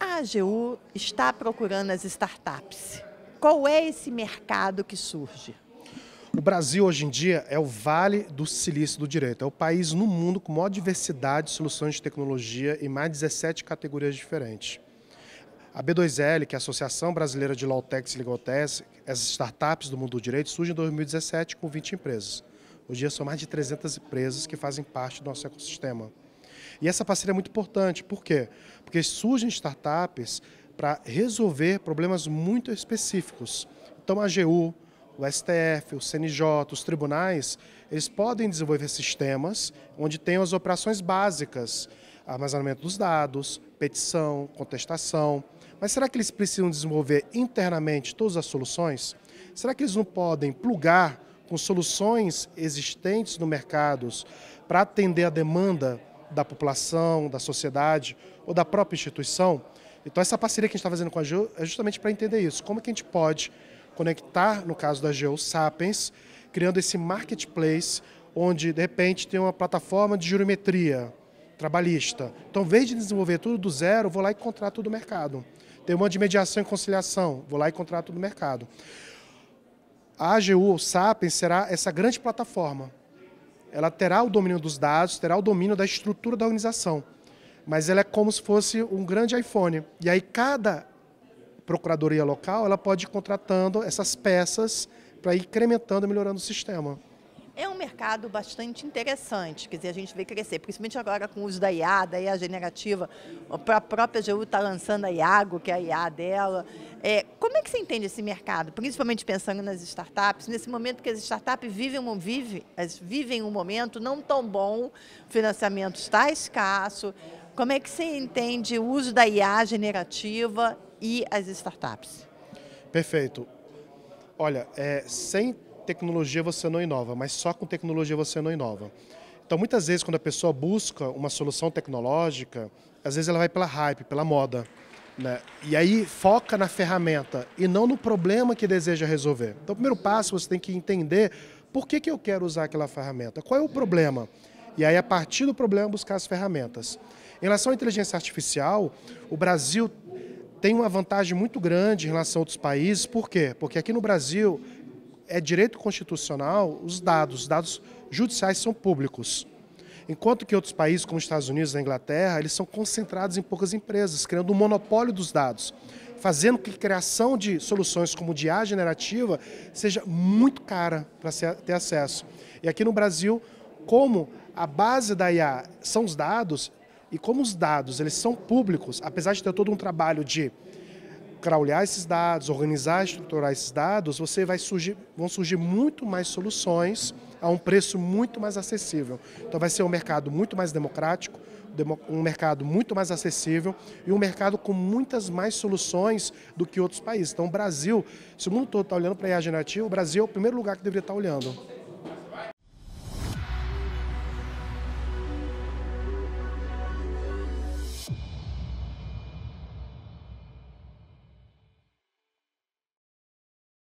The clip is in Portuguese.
A AGU está procurando as startups. Qual é esse mercado que surge? O Brasil hoje em dia é o vale do silício do direito. É o país no mundo com maior diversidade de soluções de tecnologia em mais de 17 categorias diferentes. A B2L, que é a Associação Brasileira de Lawtex e Legaltex, essas startups do mundo do direito, surge em 2017 com 20 empresas. Hoje são mais de 300 empresas que fazem parte do nosso ecossistema. E essa parceria é muito importante. Por quê? Porque surgem startups para resolver problemas muito específicos. Então a AGU, o STF, o CNJ, os tribunais, eles podem desenvolver sistemas onde tem as operações básicas, armazenamento dos dados, petição, contestação. Mas será que eles precisam desenvolver internamente todas as soluções? Será que eles não podem plugar com soluções existentes no mercado para atender a demanda da população, da sociedade ou da própria instituição. Então essa parceria que a gente está fazendo com a GEO é justamente para entender isso. Como é que a gente pode conectar, no caso da GEO, Sapiens, criando esse marketplace onde, de repente, tem uma plataforma de jurimetria trabalhista. Então, em vez de desenvolver tudo do zero, vou lá e contrato do mercado. Tem uma de mediação e conciliação, vou lá e contrato do mercado. A AGU, ou Sapiens, será essa grande plataforma ela terá o domínio dos dados, terá o domínio da estrutura da organização, mas ela é como se fosse um grande iPhone. E aí cada procuradoria local ela pode ir contratando essas peças para ir incrementando e melhorando o sistema é um mercado bastante interessante, quer dizer, a gente vê crescer, principalmente agora com o uso da IA, da IA generativa, a própria GU está lançando a Iago, que é a IA dela. É, como é que você entende esse mercado, principalmente pensando nas startups, nesse momento que as startups vivem, vivem, vivem um momento não tão bom, o financiamento está escasso, como é que você entende o uso da IA generativa e as startups? Perfeito. Olha, é, sem tecnologia você não inova, mas só com tecnologia você não inova. Então, muitas vezes, quando a pessoa busca uma solução tecnológica, às vezes ela vai pela hype, pela moda. Né? E aí foca na ferramenta e não no problema que deseja resolver. Então, o primeiro passo você tem que entender por que, que eu quero usar aquela ferramenta, qual é o problema. E aí, a partir do problema, buscar as ferramentas. Em relação à inteligência artificial, o Brasil tem uma vantagem muito grande em relação a outros países. Por quê? Porque aqui no Brasil é direito constitucional os dados, os dados judiciais são públicos. Enquanto que outros países, como os Estados Unidos e a Inglaterra, eles são concentrados em poucas empresas, criando um monopólio dos dados, fazendo que a criação de soluções como de IA generativa seja muito cara para ter acesso. E aqui no Brasil, como a base da IA são os dados, e como os dados eles são públicos, apesar de ter todo um trabalho de crawlear esses dados, organizar, estruturar esses dados, você vai surgir, vão surgir muito mais soluções a um preço muito mais acessível. Então vai ser um mercado muito mais democrático, um mercado muito mais acessível e um mercado com muitas mais soluções do que outros países. Então o Brasil, se o mundo todo está olhando para a IA generativa, o Brasil é o primeiro lugar que deveria estar tá olhando.